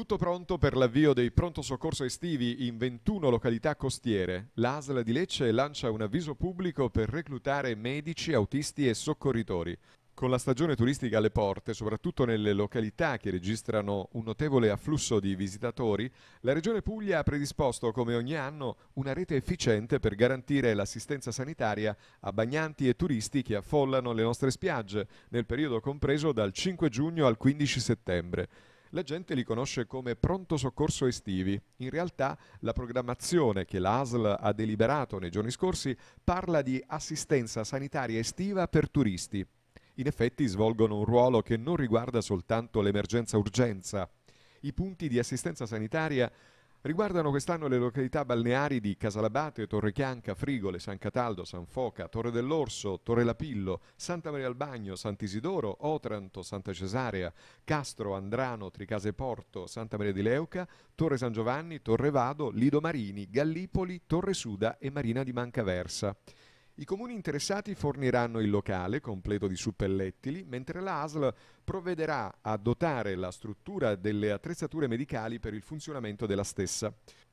Tutto pronto per l'avvio dei pronto soccorso estivi in 21 località costiere. L'ASL di Lecce lancia un avviso pubblico per reclutare medici, autisti e soccorritori. Con la stagione turistica alle porte, soprattutto nelle località che registrano un notevole afflusso di visitatori, la Regione Puglia ha predisposto, come ogni anno, una rete efficiente per garantire l'assistenza sanitaria a bagnanti e turisti che affollano le nostre spiagge, nel periodo compreso dal 5 giugno al 15 settembre. La gente li conosce come pronto soccorso estivi. In realtà la programmazione che l'ASL ha deliberato nei giorni scorsi parla di assistenza sanitaria estiva per turisti. In effetti svolgono un ruolo che non riguarda soltanto l'emergenza urgenza. I punti di assistenza sanitaria Riguardano quest'anno le località balneari di Casalabate, Torre Chianca, Frigole, San Cataldo, San Foca, Torre dell'Orso, Torre Lapillo, Santa Maria al Bagno, Sant'Isidoro, Otranto, Santa Cesarea, Castro, Andrano, Tricase Porto, Santa Maria di Leuca, Torre San Giovanni, Torre Vado, Lido Marini, Gallipoli, Torre Suda e Marina di Mancaversa. I comuni interessati forniranno il locale completo di suppellettili, mentre l'ASL provvederà a dotare la struttura delle attrezzature medicali per il funzionamento della stessa.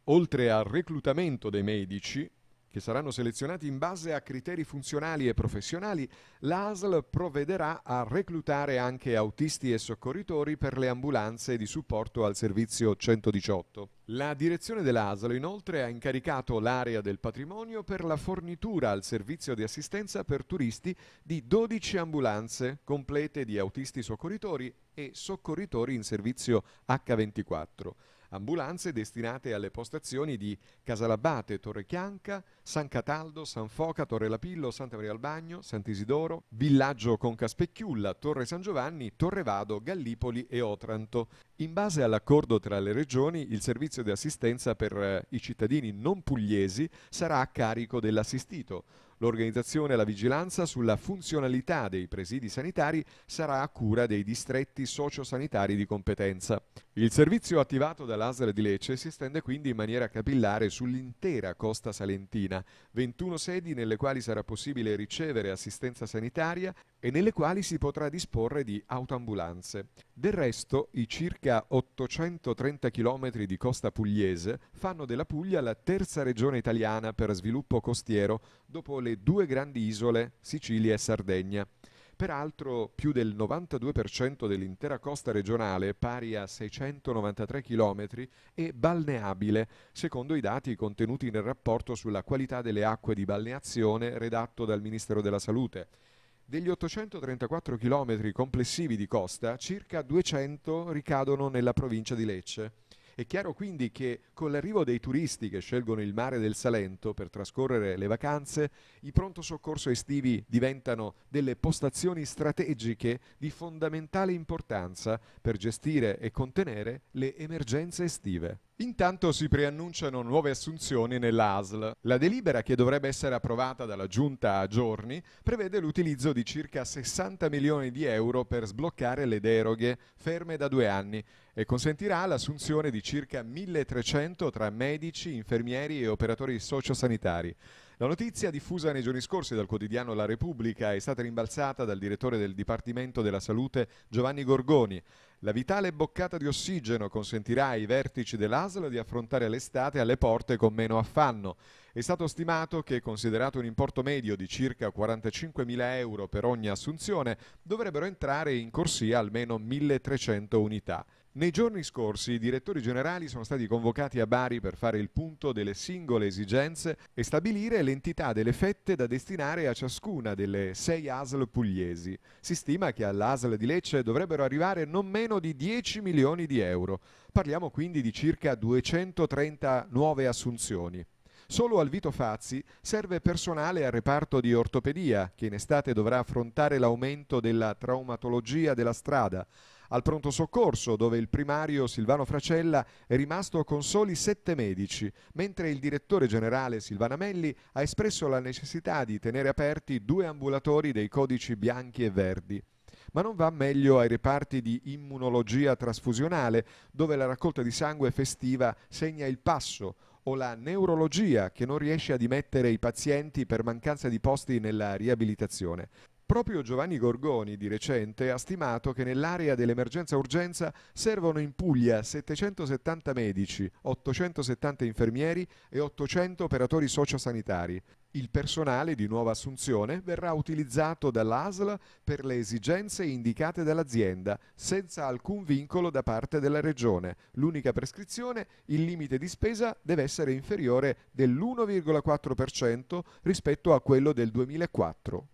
Oltre al reclutamento dei medici, che saranno selezionati in base a criteri funzionali e professionali, l'ASL provvederà a reclutare anche autisti e soccorritori per le ambulanze di supporto al servizio 118. La direzione dell'ASL inoltre ha incaricato l'area del patrimonio per la fornitura al servizio di assistenza per turisti di 12 ambulanze complete di autisti soccorritori e soccorritori in servizio H24. Ambulanze destinate alle postazioni di Casalabate, Torre Chianca, San Cataldo, San Foca, Torre Lapillo, Santa Maria al Bagno, Sant'Isidoro, Villaggio Conca Specchiulla, Torre San Giovanni, Torre Vado, Gallipoli e Otranto. In base all'accordo tra le regioni, il servizio di assistenza per eh, i cittadini non pugliesi sarà a carico dell'assistito L'organizzazione e la vigilanza sulla funzionalità dei presidi sanitari sarà a cura dei distretti sociosanitari di competenza. Il servizio attivato dall'ASL di Lecce si estende quindi in maniera capillare sull'intera costa salentina, 21 sedi nelle quali sarà possibile ricevere assistenza sanitaria e nelle quali si potrà disporre di autoambulanze. Del resto, i circa 830 km di costa pugliese fanno della Puglia la terza regione italiana per sviluppo costiero dopo le due grandi isole, Sicilia e Sardegna. Peraltro più del 92% dell'intera costa regionale, pari a 693 km, è balneabile, secondo i dati contenuti nel rapporto sulla qualità delle acque di balneazione redatto dal Ministero della Salute degli 834 km complessivi di costa, circa 200 ricadono nella provincia di Lecce. È chiaro quindi che con l'arrivo dei turisti che scelgono il mare del Salento per trascorrere le vacanze, i pronto soccorso estivi diventano delle postazioni strategiche di fondamentale importanza per gestire e contenere le emergenze estive. Intanto si preannunciano nuove assunzioni nell'ASL. La delibera che dovrebbe essere approvata dalla Giunta a giorni prevede l'utilizzo di circa 60 milioni di euro per sbloccare le deroghe ferme da due anni e consentirà l'assunzione di circa 1300 tra medici, infermieri e operatori sociosanitari. La notizia diffusa nei giorni scorsi dal quotidiano La Repubblica è stata rimbalzata dal direttore del Dipartimento della Salute Giovanni Gorgoni. La vitale boccata di ossigeno consentirà ai vertici dell'ASL di affrontare l'estate alle porte con meno affanno. È stato stimato che, considerato un importo medio di circa 45.000 euro per ogni assunzione, dovrebbero entrare in corsia almeno 1.300 unità. Nei giorni scorsi i direttori generali sono stati convocati a Bari per fare il punto delle singole esigenze e stabilire l'entità delle fette da destinare a ciascuna delle sei ASL pugliesi. Si stima che all'ASL di Lecce dovrebbero arrivare non meno di 10 milioni di euro. Parliamo quindi di circa 230 nuove assunzioni. Solo al Vito Fazzi serve personale al reparto di ortopedia, che in estate dovrà affrontare l'aumento della traumatologia della strada al pronto soccorso dove il primario Silvano Fracella è rimasto con soli sette medici, mentre il direttore generale Silvana Melli ha espresso la necessità di tenere aperti due ambulatori dei codici bianchi e verdi ma non va meglio ai reparti di immunologia trasfusionale, dove la raccolta di sangue festiva segna il passo, o la neurologia, che non riesce a dimettere i pazienti per mancanza di posti nella riabilitazione. Proprio Giovanni Gorgoni di recente ha stimato che nell'area dell'emergenza-urgenza servono in Puglia 770 medici, 870 infermieri e 800 operatori sociosanitari. Il personale di nuova assunzione verrà utilizzato dall'ASL per le esigenze indicate dall'azienda, senza alcun vincolo da parte della Regione. L'unica prescrizione, il limite di spesa deve essere inferiore dell'1,4% rispetto a quello del 2004.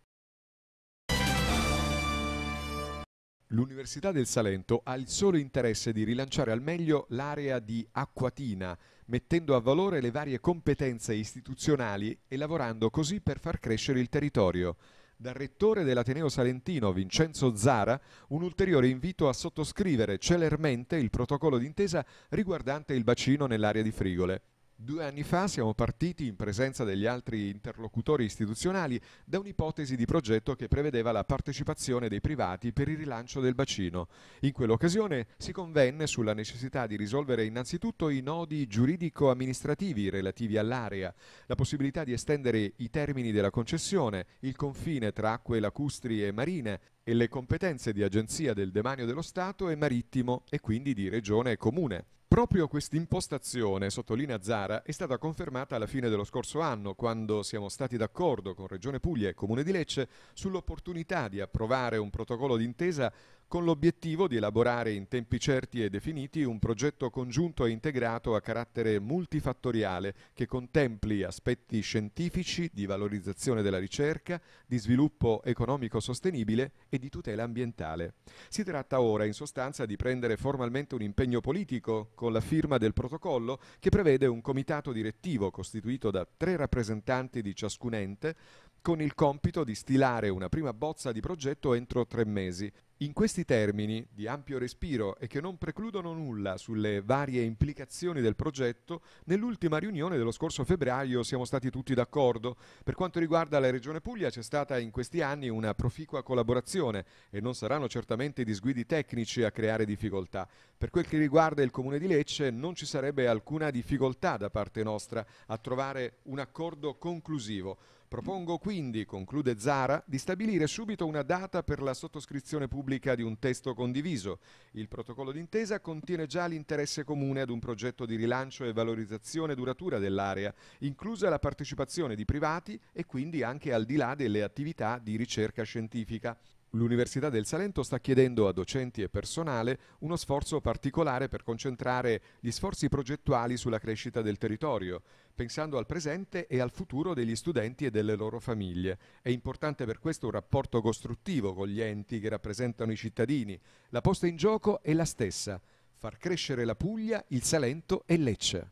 L'Università del Salento ha il solo interesse di rilanciare al meglio l'area di Acquatina, mettendo a valore le varie competenze istituzionali e lavorando così per far crescere il territorio. Dal rettore dell'Ateneo Salentino Vincenzo Zara un ulteriore invito a sottoscrivere celermente il protocollo d'intesa riguardante il bacino nell'area di Frigole. Due anni fa siamo partiti, in presenza degli altri interlocutori istituzionali, da un'ipotesi di progetto che prevedeva la partecipazione dei privati per il rilancio del bacino. In quell'occasione si convenne sulla necessità di risolvere innanzitutto i nodi giuridico-amministrativi relativi all'area, la possibilità di estendere i termini della concessione, il confine tra acque lacustri e marine, e le competenze di agenzia del demanio dello Stato e marittimo e quindi di regione e comune. Proprio quest'impostazione, sottolinea Zara, è stata confermata alla fine dello scorso anno, quando siamo stati d'accordo con Regione Puglia e Comune di Lecce sull'opportunità di approvare un protocollo d'intesa con l'obiettivo di elaborare in tempi certi e definiti un progetto congiunto e integrato a carattere multifattoriale che contempli aspetti scientifici di valorizzazione della ricerca, di sviluppo economico sostenibile e di tutela ambientale. Si tratta ora in sostanza di prendere formalmente un impegno politico con la firma del protocollo che prevede un comitato direttivo costituito da tre rappresentanti di ciascun ente con il compito di stilare una prima bozza di progetto entro tre mesi. In questi termini, di ampio respiro e che non precludono nulla sulle varie implicazioni del progetto, nell'ultima riunione dello scorso febbraio siamo stati tutti d'accordo. Per quanto riguarda la Regione Puglia c'è stata in questi anni una proficua collaborazione e non saranno certamente i disguidi tecnici a creare difficoltà. Per quel che riguarda il Comune di Lecce non ci sarebbe alcuna difficoltà da parte nostra a trovare un accordo conclusivo. Propongo quindi, conclude Zara, di stabilire subito una data per la sottoscrizione pubblica di un testo condiviso. Il protocollo d'intesa contiene già l'interesse comune ad un progetto di rilancio e valorizzazione duratura dell'area, inclusa la partecipazione di privati e quindi anche al di là delle attività di ricerca scientifica. L'Università del Salento sta chiedendo a docenti e personale uno sforzo particolare per concentrare gli sforzi progettuali sulla crescita del territorio, pensando al presente e al futuro degli studenti e delle loro famiglie. È importante per questo un rapporto costruttivo con gli enti che rappresentano i cittadini. La posta in gioco è la stessa, far crescere la Puglia, il Salento e Lecce.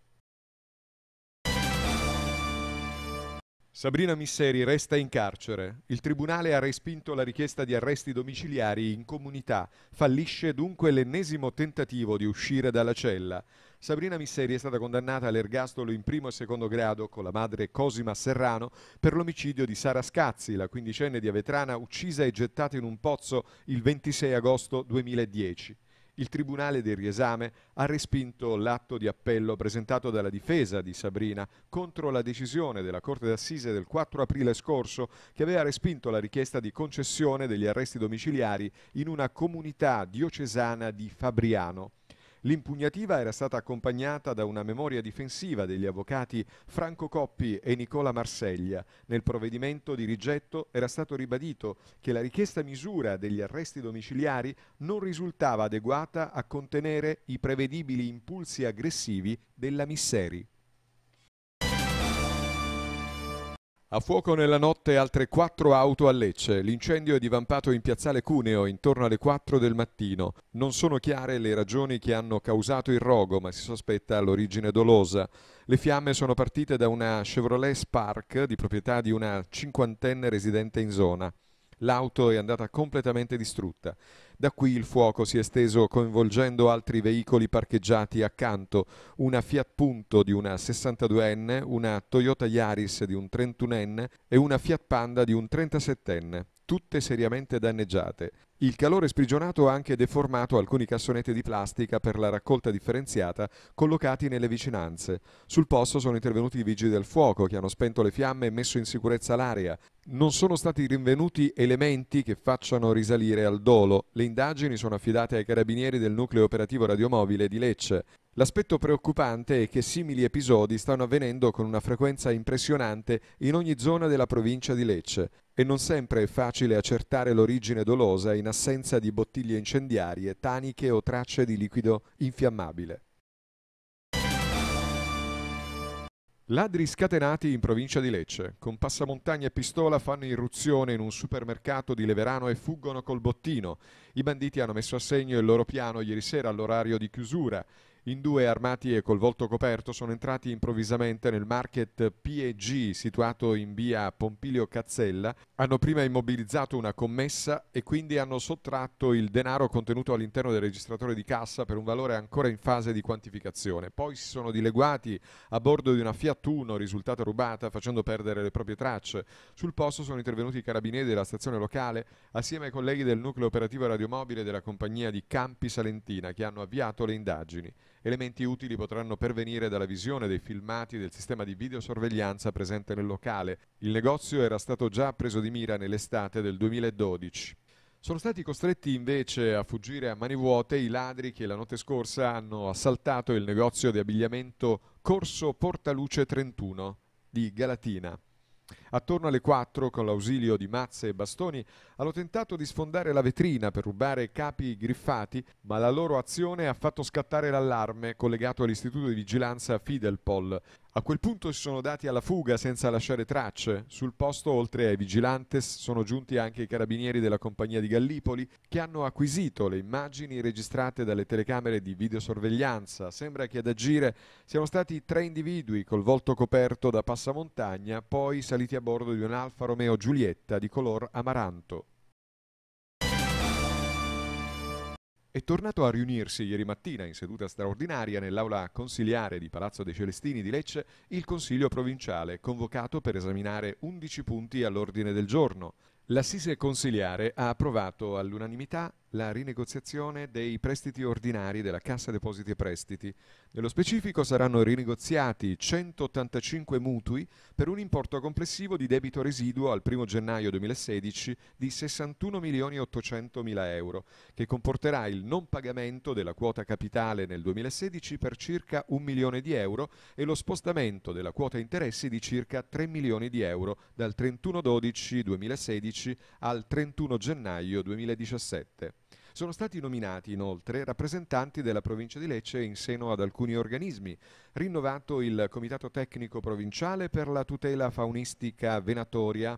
Sabrina Misseri resta in carcere. Il tribunale ha respinto la richiesta di arresti domiciliari in comunità. Fallisce dunque l'ennesimo tentativo di uscire dalla cella. Sabrina Misseri è stata condannata all'ergastolo in primo e secondo grado con la madre Cosima Serrano per l'omicidio di Sara Scazzi, la quindicenne di Avetrana uccisa e gettata in un pozzo il 26 agosto 2010 il Tribunale del riesame ha respinto l'atto di appello presentato dalla difesa di Sabrina contro la decisione della Corte d'Assise del 4 aprile scorso che aveva respinto la richiesta di concessione degli arresti domiciliari in una comunità diocesana di Fabriano. L'impugnativa era stata accompagnata da una memoria difensiva degli avvocati Franco Coppi e Nicola Marseglia. Nel provvedimento di rigetto era stato ribadito che la richiesta misura degli arresti domiciliari non risultava adeguata a contenere i prevedibili impulsi aggressivi della Misseri. A fuoco nella notte altre quattro auto a Lecce. L'incendio è divampato in piazzale Cuneo intorno alle 4 del mattino. Non sono chiare le ragioni che hanno causato il rogo, ma si sospetta l'origine dolosa. Le fiamme sono partite da una Chevrolet Spark di proprietà di una cinquantenne residente in zona. L'auto è andata completamente distrutta. Da qui il fuoco si è esteso coinvolgendo altri veicoli parcheggiati accanto, una Fiat Punto di una 62enne, una Toyota Yaris di un 31enne e una Fiat Panda di un 37enne, tutte seriamente danneggiate. Il calore sprigionato ha anche deformato alcuni cassonetti di plastica per la raccolta differenziata collocati nelle vicinanze. Sul posto sono intervenuti i vigili del fuoco che hanno spento le fiamme e messo in sicurezza l'area. Non sono stati rinvenuti elementi che facciano risalire al dolo. Le indagini sono affidate ai carabinieri del nucleo operativo radiomobile di Lecce. L'aspetto preoccupante è che simili episodi stanno avvenendo con una frequenza impressionante in ogni zona della provincia di Lecce e non sempre è facile accertare l'origine dolosa in assenza di bottiglie incendiarie, taniche o tracce di liquido infiammabile. Ladri scatenati in provincia di Lecce. Con passamontagna e pistola fanno irruzione in un supermercato di Leverano e fuggono col bottino. I banditi hanno messo a segno il loro piano ieri sera all'orario di chiusura in due armati e col volto coperto sono entrati improvvisamente nel market PEG situato in via Pompilio Cazzella. Hanno prima immobilizzato una commessa e quindi hanno sottratto il denaro contenuto all'interno del registratore di cassa per un valore ancora in fase di quantificazione. Poi si sono dileguati a bordo di una Fiat Uno risultata rubata facendo perdere le proprie tracce. Sul posto sono intervenuti i carabinieri della stazione locale assieme ai colleghi del nucleo operativo radiomobile della compagnia di Campi Salentina che hanno avviato le indagini. Elementi utili potranno pervenire dalla visione dei filmati del sistema di videosorveglianza presente nel locale. Il negozio era stato già preso di mira nell'estate del 2012. Sono stati costretti invece a fuggire a mani vuote i ladri che la notte scorsa hanno assaltato il negozio di abbigliamento Corso Portaluce 31 di Galatina. Attorno alle 4, con l'ausilio di mazze e bastoni, hanno tentato di sfondare la vetrina per rubare capi griffati, ma la loro azione ha fatto scattare l'allarme collegato all'istituto di vigilanza Fidelpol. A quel punto si sono dati alla fuga senza lasciare tracce. Sul posto, oltre ai vigilantes, sono giunti anche i carabinieri della compagnia di Gallipoli che hanno acquisito le immagini registrate dalle telecamere di videosorveglianza. Sembra che ad agire siano stati tre individui col volto coperto da passamontagna, poi saliti a a bordo di un Alfa Romeo Giulietta di color amaranto. È tornato a riunirsi ieri mattina in seduta straordinaria nell'aula consiliare di Palazzo dei Celestini di Lecce il Consiglio provinciale, convocato per esaminare 11 punti all'ordine del giorno. L'assise consiliare ha approvato all'unanimità la rinegoziazione dei prestiti ordinari della Cassa Depositi e Prestiti. Nello specifico saranno rinegoziati 185 mutui per un importo complessivo di debito residuo al 1 gennaio 2016 di 61 milioni 800 mila euro, che comporterà il non pagamento della quota capitale nel 2016 per circa 1 milione di euro e lo spostamento della quota interessi di circa 3 milioni di euro dal 31 12 2016 al 31 gennaio 2017. Sono stati nominati inoltre rappresentanti della provincia di Lecce in seno ad alcuni organismi, rinnovato il Comitato Tecnico Provinciale per la tutela faunistica venatoria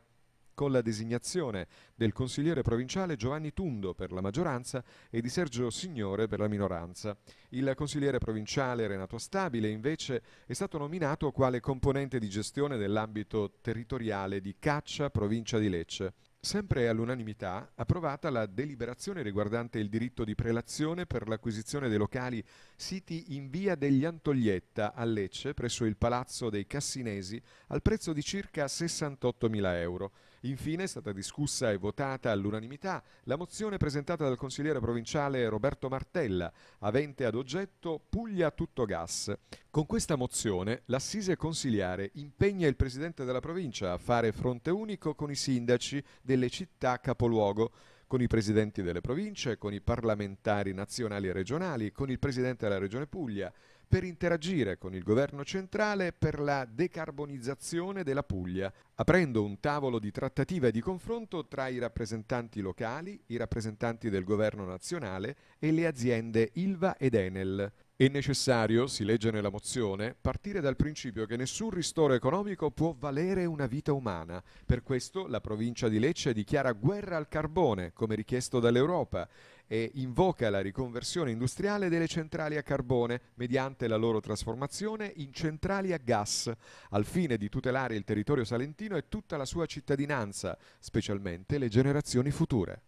con la designazione del consigliere provinciale Giovanni Tundo per la maggioranza e di Sergio Signore per la minoranza. Il consigliere provinciale Renato Stabile invece è stato nominato quale componente di gestione dell'ambito territoriale di Caccia, provincia di Lecce. Sempre all'unanimità approvata la deliberazione riguardante il diritto di prelazione per l'acquisizione dei locali siti in via degli Antoglietta a Lecce presso il Palazzo dei Cassinesi al prezzo di circa 68.000 euro. Infine è stata discussa e votata all'unanimità la mozione presentata dal consigliere provinciale Roberto Martella, avente ad oggetto Puglia tutto gas. Con questa mozione l'assise consiliare impegna il presidente della provincia a fare fronte unico con i sindaci delle città capoluogo con i presidenti delle province, con i parlamentari nazionali e regionali, con il presidente della Regione Puglia, per interagire con il governo centrale per la decarbonizzazione della Puglia, aprendo un tavolo di trattativa e di confronto tra i rappresentanti locali, i rappresentanti del governo nazionale e le aziende Ilva ed Enel. È necessario, si legge nella mozione, partire dal principio che nessun ristoro economico può valere una vita umana. Per questo la provincia di Lecce dichiara guerra al carbone, come richiesto dall'Europa e invoca la riconversione industriale delle centrali a carbone mediante la loro trasformazione in centrali a gas, al fine di tutelare il territorio salentino e tutta la sua cittadinanza, specialmente le generazioni future.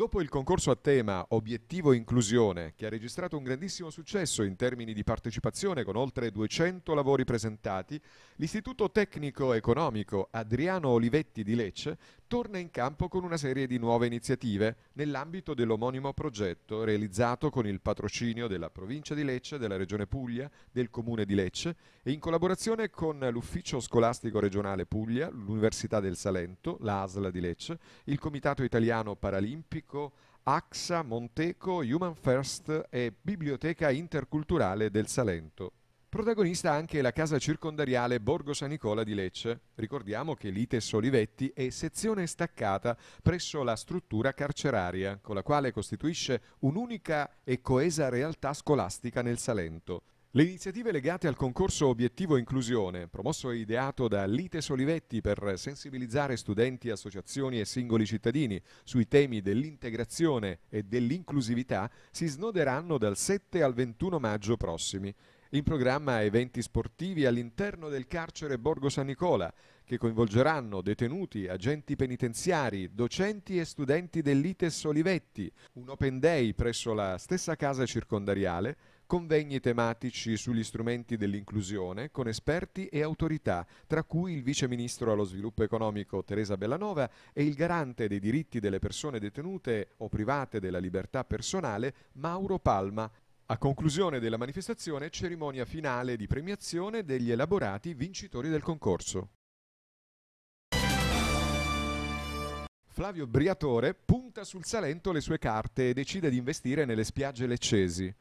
Dopo il concorso a tema Obiettivo Inclusione, che ha registrato un grandissimo successo in termini di partecipazione con oltre 200 lavori presentati, l'Istituto Tecnico Economico Adriano Olivetti di Lecce torna in campo con una serie di nuove iniziative nell'ambito dell'omonimo progetto realizzato con il patrocinio della provincia di Lecce, della regione Puglia, del comune di Lecce e in collaborazione con l'ufficio scolastico regionale Puglia, l'Università del Salento, l'ASLA di Lecce, il Comitato Italiano Paralimpico, AXA, Monteco, Human First e Biblioteca Interculturale del Salento. Protagonista anche la casa circondariale Borgo San Nicola di Lecce. Ricordiamo che l'ITES Olivetti è sezione staccata presso la struttura carceraria, con la quale costituisce un'unica e coesa realtà scolastica nel Salento. Le iniziative legate al concorso Obiettivo Inclusione, promosso e ideato da Lite Solivetti per sensibilizzare studenti, associazioni e singoli cittadini sui temi dell'integrazione e dell'inclusività, si snoderanno dal 7 al 21 maggio prossimi in programma eventi sportivi all'interno del carcere Borgo San Nicola, che coinvolgeranno detenuti, agenti penitenziari, docenti e studenti dell'ITES Olivetti, un open day presso la stessa casa circondariale, convegni tematici sugli strumenti dell'inclusione con esperti e autorità, tra cui il Vice Ministro allo Sviluppo Economico Teresa Bellanova e il Garante dei diritti delle persone detenute o private della libertà personale Mauro Palma, a conclusione della manifestazione, cerimonia finale di premiazione degli elaborati vincitori del concorso. Flavio Briatore punta sul Salento le sue carte e decide di investire nelle spiagge leccesi.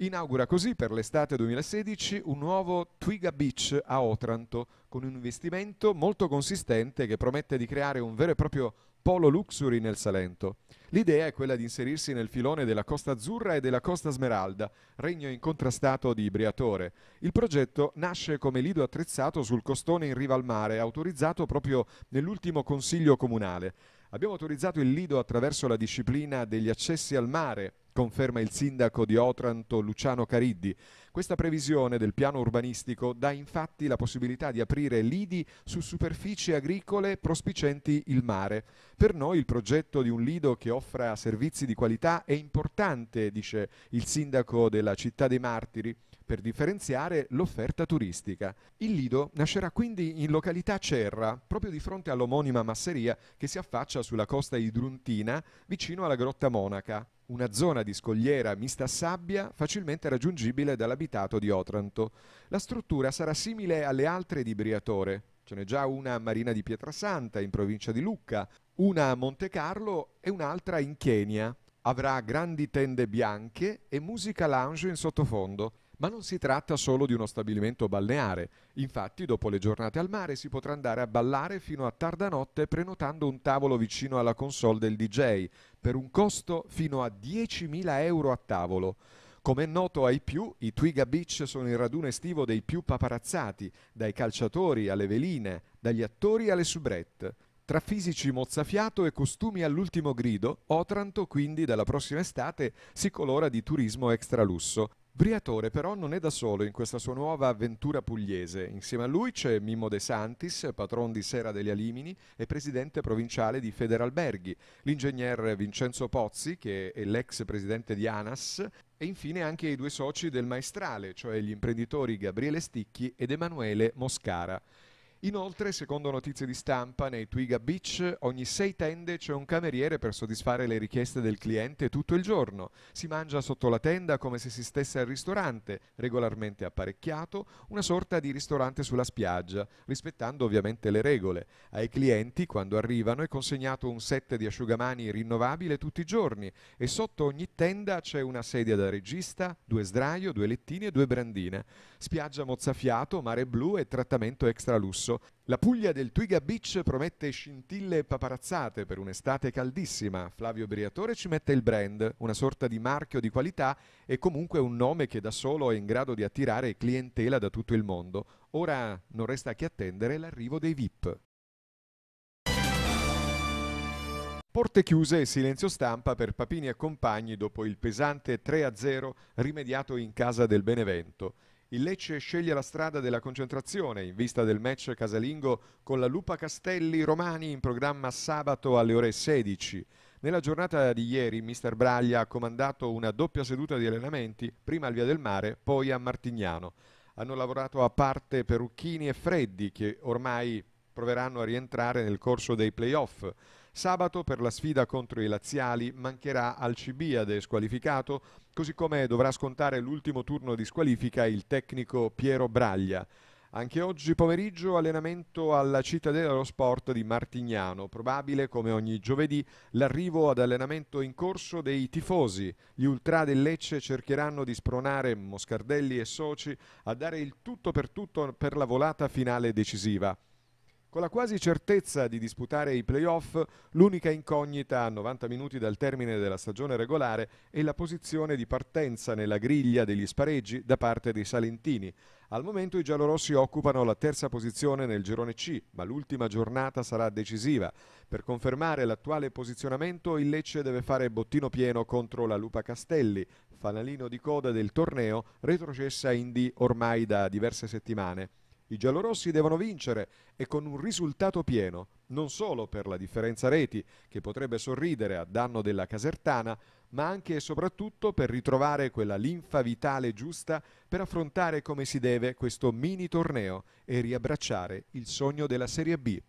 Inaugura così per l'estate 2016 un nuovo Twiga Beach a Otranto, con un investimento molto consistente che promette di creare un vero e proprio Polo Luxury nel Salento. L'idea è quella di inserirsi nel filone della Costa Azzurra e della Costa Smeralda, regno incontrastato di Briatore. Il progetto nasce come lido attrezzato sul costone in riva al mare, autorizzato proprio nell'ultimo consiglio comunale. Abbiamo autorizzato il lido attraverso la disciplina degli accessi al mare, conferma il sindaco di Otranto Luciano Cariddi. Questa previsione del piano urbanistico dà infatti la possibilità di aprire lidi su superfici agricole prospicenti il mare. Per noi il progetto di un lido che offra servizi di qualità è importante, dice il sindaco della città dei martiri, per differenziare l'offerta turistica. Il lido nascerà quindi in località Cerra, proprio di fronte all'omonima masseria che si affaccia sulla costa idruntina vicino alla Grotta Monaca una zona di scogliera mista a sabbia facilmente raggiungibile dall'abitato di Otranto. La struttura sarà simile alle altre di Briatore. Ce n'è già una a Marina di Pietrasanta, in provincia di Lucca, una a Monte Carlo e un'altra in Kenya. Avrà grandi tende bianche e musica lounge in sottofondo. Ma non si tratta solo di uno stabilimento balneare. Infatti, dopo le giornate al mare si potrà andare a ballare fino a tarda notte prenotando un tavolo vicino alla console del DJ, per un costo fino a 10.000 euro a tavolo. Come è noto ai più, i Twiga Beach sono il raduno estivo dei più paparazzati, dai calciatori alle veline, dagli attori alle soubrette. Tra fisici mozzafiato e costumi all'ultimo grido, Otranto quindi dalla prossima estate si colora di turismo extralusso. Briatore però non è da solo in questa sua nuova avventura pugliese. Insieme a lui c'è Mimmo De Santis, patron di Sera degli Alimini e presidente provinciale di Federalberghi, l'ingegner Vincenzo Pozzi, che è l'ex presidente di ANAS, e infine anche i due soci del maestrale, cioè gli imprenditori Gabriele Sticchi ed Emanuele Moscara. Inoltre, secondo notizie di stampa, nei Twiga Beach ogni sei tende c'è un cameriere per soddisfare le richieste del cliente tutto il giorno. Si mangia sotto la tenda come se si stesse al ristorante, regolarmente apparecchiato, una sorta di ristorante sulla spiaggia, rispettando ovviamente le regole. Ai clienti, quando arrivano, è consegnato un set di asciugamani rinnovabile tutti i giorni e sotto ogni tenda c'è una sedia da regista, due sdraio, due lettini e due brandine. Spiaggia mozzafiato, mare blu e trattamento extra lusso. La Puglia del Twiga Beach promette scintille e paparazzate per un'estate caldissima. Flavio Briatore ci mette il brand, una sorta di marchio di qualità e comunque un nome che da solo è in grado di attirare clientela da tutto il mondo. Ora non resta che attendere l'arrivo dei VIP. Porte chiuse e silenzio stampa per Papini e compagni dopo il pesante 3-0 rimediato in casa del Benevento il Lecce sceglie la strada della concentrazione in vista del match casalingo con la Lupa Castelli Romani in programma sabato alle ore 16. Nella giornata di ieri mister Braglia ha comandato una doppia seduta di allenamenti, prima al Via del Mare, poi a Martignano. Hanno lavorato a parte Perucchini e Freddi che ormai proveranno a rientrare nel corso dei playoff. Sabato per la sfida contro i laziali mancherà Alcibiade squalificato, così come dovrà scontare l'ultimo turno di squalifica il tecnico Piero Braglia. Anche oggi pomeriggio allenamento alla Cittadella dello Sport di Martignano, probabile come ogni giovedì l'arrivo ad allenamento in corso dei tifosi. Gli ultra del Lecce cercheranno di spronare Moscardelli e soci a dare il tutto per tutto per la volata finale decisiva. Con la quasi certezza di disputare i playoff, l'unica incognita a 90 minuti dal termine della stagione regolare è la posizione di partenza nella griglia degli spareggi da parte dei Salentini. Al momento i giallorossi occupano la terza posizione nel girone C, ma l'ultima giornata sarà decisiva. Per confermare l'attuale posizionamento il Lecce deve fare bottino pieno contro la Lupa Castelli, fanalino di coda del torneo retrocessa in D ormai da diverse settimane. I giallorossi devono vincere e con un risultato pieno, non solo per la differenza reti che potrebbe sorridere a danno della Casertana, ma anche e soprattutto per ritrovare quella linfa vitale giusta per affrontare come si deve questo mini torneo e riabbracciare il sogno della Serie B.